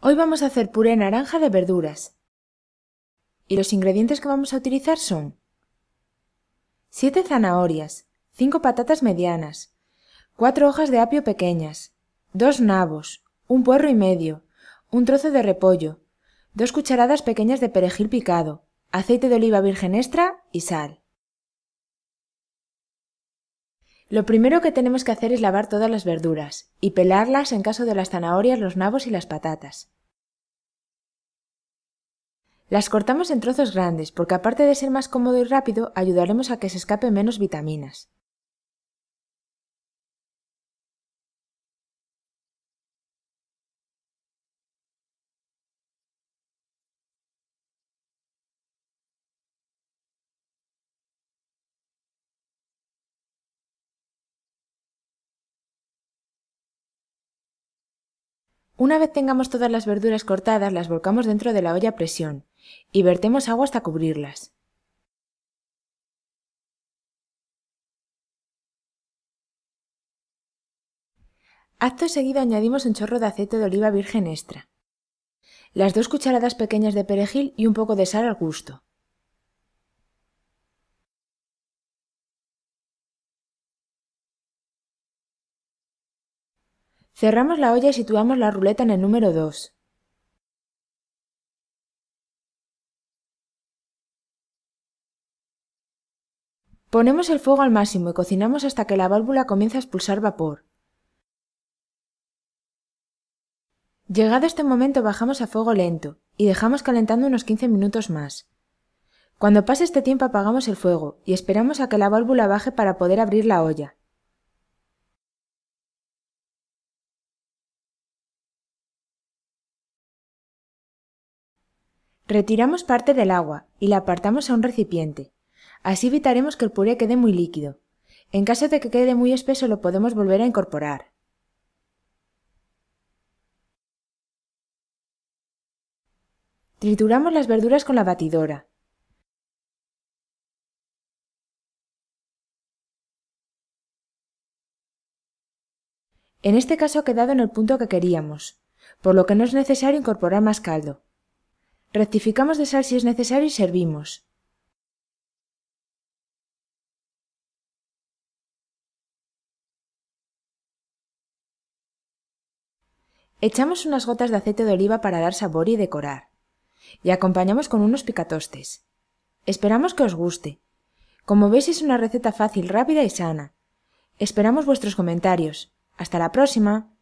Hoy vamos a hacer puré naranja de verduras. Y los ingredientes que vamos a utilizar son 7 zanahorias, 5 patatas medianas, 4 hojas de apio pequeñas, 2 nabos, un puerro y medio, un trozo de repollo, 2 cucharadas pequeñas de perejil picado, aceite de oliva virgen extra y sal. Lo primero que tenemos que hacer es lavar todas las verduras y pelarlas en caso de las zanahorias, los nabos y las patatas. Las cortamos en trozos grandes porque aparte de ser más cómodo y rápido, ayudaremos a que se escape menos vitaminas. Una vez tengamos todas las verduras cortadas, las volcamos dentro de la olla a presión y vertemos agua hasta cubrirlas. Acto seguido añadimos un chorro de aceite de oliva virgen extra, las dos cucharadas pequeñas de perejil y un poco de sal al gusto. Cerramos la olla y situamos la ruleta en el número 2. Ponemos el fuego al máximo y cocinamos hasta que la válvula comienza a expulsar vapor. Llegado este momento bajamos a fuego lento y dejamos calentando unos 15 minutos más. Cuando pase este tiempo apagamos el fuego y esperamos a que la válvula baje para poder abrir la olla. Retiramos parte del agua y la apartamos a un recipiente. Así evitaremos que el puré quede muy líquido. En caso de que quede muy espeso lo podemos volver a incorporar. Trituramos las verduras con la batidora. En este caso ha quedado en el punto que queríamos, por lo que no es necesario incorporar más caldo. Rectificamos de sal si es necesario y servimos. Echamos unas gotas de aceite de oliva para dar sabor y decorar. Y acompañamos con unos picatostes. Esperamos que os guste. Como veis es una receta fácil, rápida y sana. Esperamos vuestros comentarios. Hasta la próxima.